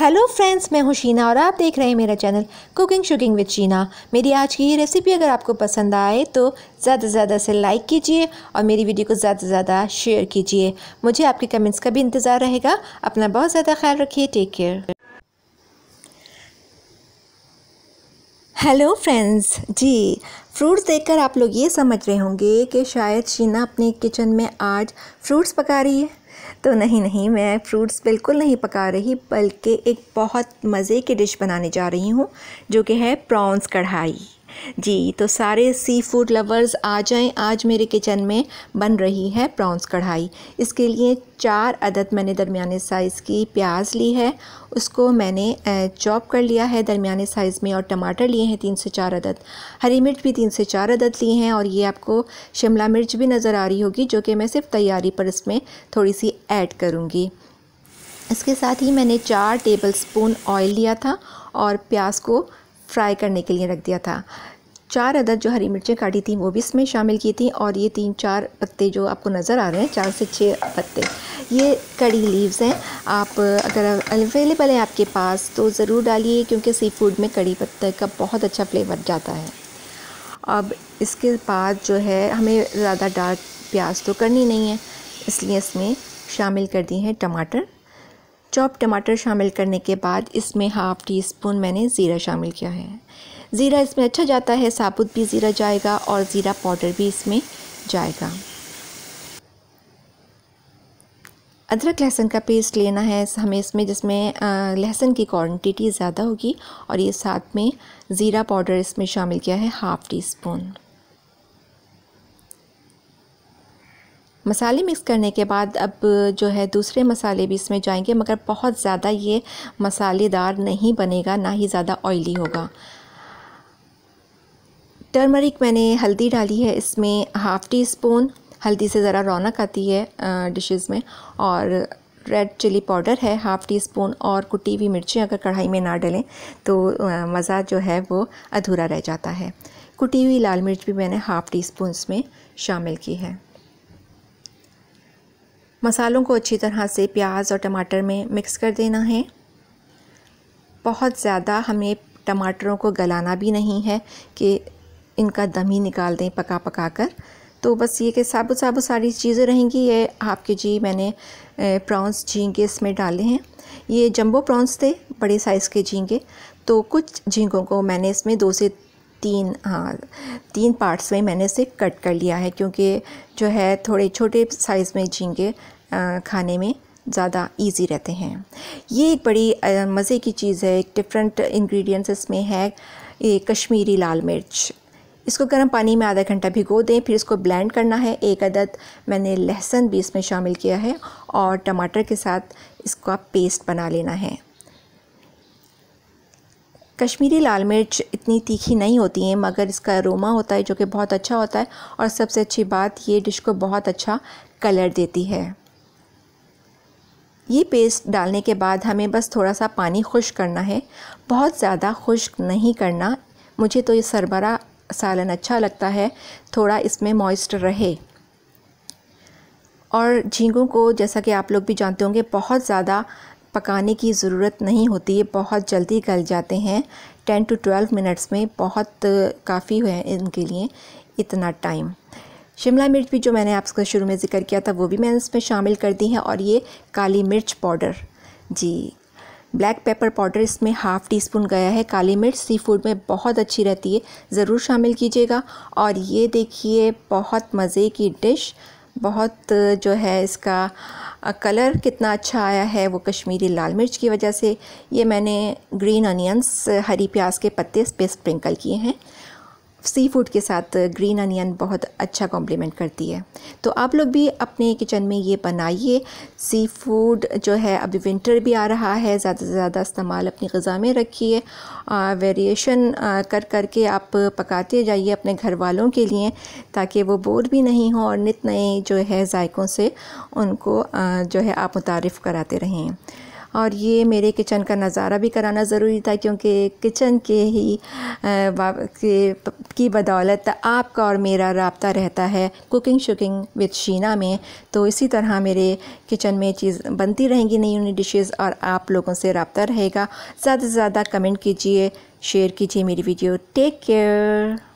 hello friends मैं हूं शीना और आप देख रहे हैं मेरा चैनल कुकिंग शुकिंग विद शीना मेरी आज की ये रेसिपी अगर आपको पसंद आए तो ज़्यादा से ज़्यादा से लाइक कीजिए और मेरी वीडियो को ज़्यादा से ज़्यादा शेयर कीजिए मुझे आपके कमेंट्स का भी इंतज़ार रहेगा अपना बहुत ज़्यादा ख्याल रखिए टेक केयर हेलो फ्रेंड्स जी फ्रूट्स देखकर आप लोग ये समझ रहे होंगे कि शायद शीना अपने किचन में आज फ्रूट्स पका रही है तो नहीं नहीं मैं फ्रूट्स बिल्कुल नहीं पका रही बल्कि एक बहुत मज़े की डिश बनाने जा रही हूँ जो कि है प्रॉन्स कढ़ाई जी तो सारे सी फूड लवर्स आ जाएं आज मेरे किचन में बन रही है प्रॉन्स कढ़ाई इसके लिए चार अदद मैंने दरमियाने साइज़ की प्याज ली है उसको मैंने चॉप कर लिया है दरमियाने साइज़ में और टमाटर लिए हैं तीन से चार अदद हरी मिर्च भी तीन से चार अदद लिए हैं और ये आपको शिमला मिर्च भी नज़र आ रही होगी जो कि मैं सिर्फ तैयारी पर इसमें थोड़ी सी ऐड करूँगी इसके साथ ही मैंने चार टेबल स्पून ऑयल लिया था और प्याज को फ्राई करने के लिए रख दिया था चार अदद जो हरी मिर्चें काटी थी वो भी इसमें शामिल की थी और ये तीन चार पत्ते जो आपको नज़र आ रहे हैं चार से छः पत्ते ये कड़ी लीव्स हैं आप अगर अवेलेबल हैं आपके पास तो ज़रूर डालिए क्योंकि सी फूड में कड़ी पत्ते का बहुत अच्छा फ्लेवर जाता है अब इसके बाद जो है हमें ज़्यादा डार्क प्याज तो करनी नहीं है इसलिए इसमें शामिल कर दी हैं टमाटर चॉप टमाटर शामिल करने के बाद इसमें हाफ़ टी स्पून मैंने ज़ीरा शामिल किया है ज़ीरा इसमें अच्छा जाता है साबुत भी ज़ीरा जाएगा और ज़ीरा पाउडर भी इसमें जाएगा अदरक लहसुन का पेस्ट लेना है हमें इसमें जिसमें लहसुन की क्वांटिटी ज़्यादा होगी और ये साथ में ज़ीरा पाउडर इसमें शामिल किया है हाफ़ टी स्पून मसाले मिक्स करने के बाद अब जो है दूसरे मसाले भी इसमें जाएंगे मगर बहुत ज़्यादा ये मसालेदार नहीं बनेगा ना ही ज़्यादा ऑयली होगा टर्मरिक मैंने हल्दी डाली है इसमें हाफ़ टी स्पून हल्दी से ज़रा रौनक आती है डिशेस में और रेड चिली पाउडर है हाफ़ टी स्पून और कुटी हुई मिर्ची अगर कढ़ाई में ना डालें तो मज़ा जो है वो अधूरा रह जाता है कुटी हुई लाल मिर्च भी मैंने हाफ़ टी स्पून इसमें शामिल की है मसालों को अच्छी तरह से प्याज और टमाटर में मिक्स कर देना है बहुत ज़्यादा हमें टमाटरों को गलाना भी नहीं है कि इनका दम ही निकाल दें पका पका कर तो बस ये कि साबुत साबुत सारी चीज़ें रहेंगी ये आपके जी मैंने प्रॉन्स झींगे इसमें डाले हैं ये जंबो प्रॉन्स थे बड़े साइज़ के झींगे तो कुछ झींगों को मैंने इसमें दो से तीन हाँ तीन पार्ट्स में मैंने इसे कट कर लिया है क्योंकि जो है थोड़े छोटे साइज़ में झींगे खाने में ज़्यादा इजी रहते हैं ये एक बड़ी मज़े की चीज़ है एक डिफरेंट इंग्रेडिएंट्स इसमें है ये कश्मीरी लाल मिर्च इसको गर्म पानी में आधा घंटा भिगो दें फिर इसको ब्लेंड करना है एक अदद मैंने लहसुन भी इसमें शामिल किया है और टमाटर के साथ इसका पेस्ट बना लेना है कश्मीरी लाल मिर्च इतनी तीखी नहीं होती हैं मगर इसका अरोमा होता है जो कि बहुत अच्छा होता है और सबसे अच्छी बात ये डिश को बहुत अच्छा कलर देती है ये पेस्ट डालने के बाद हमें बस थोड़ा सा पानी खुश करना है बहुत ज़्यादा खुश्क नहीं करना मुझे तो ये सरबरा सालन अच्छा लगता है थोड़ा इसमें मॉइस्ट रहे और झींगों को जैसा कि आप लोग भी जानते होंगे बहुत ज़्यादा पकाने की ज़रूरत नहीं होती ये बहुत जल्दी गल जाते हैं टेन टू ट्वेल्व मिनट्स में बहुत काफ़ी है इनके लिए इतना टाइम शिमला मिर्च भी जो मैंने आपका शुरू में ज़िक्र किया था वो भी मैंने इसमें शामिल कर दी है और ये काली मिर्च पाउडर जी ब्लैक पेपर पाउडर इसमें हाफ़ टी स्पून गया है काली मिर्च सी फूड में बहुत अच्छी रहती है ज़रूर शामिल कीजिएगा और ये देखिए बहुत मज़े की डिश बहुत जो है इसका कलर कितना अच्छा आया है वो कश्मीरी लाल मिर्च की वजह से ये मैंने ग्रीन अनियंस हरी प्याज के पत्ते इस पर स्प्रिंकल किए हैं सी फूड के साथ ग्रीन अनियन बहुत अच्छा कॉम्प्लीमेंट करती है तो आप लोग भी अपने किचन में ये बनाइए सी फूड जो है अभी विंटर भी आ रहा है ज़्यादा से ज़्यादा इस्तेमाल अपनी गज़ा में रखिए वेरिएशन कर कर के आप पकाते जाइए अपने घर वालों के लिए ताकि वो बोर भी नहीं हों और नित नए जो है जायकों से उनको आ, जो है आप मुतारफ़ कराते रहें और ये मेरे किचन का नज़ारा भी कराना ज़रूरी था क्योंकि किचन के ही के की बदौलत आपका और मेरा रबता रहता है कुकिंग शुकिंग विद शीना में तो इसी तरह मेरे किचन में चीज़ बनती रहेंगी नई नई डिशेज़ और आप लोगों से रबता रहेगा ज़्यादा से ज़्यादा कमेंट कीजिए शेयर कीजिए मेरी वीडियो टेक केयर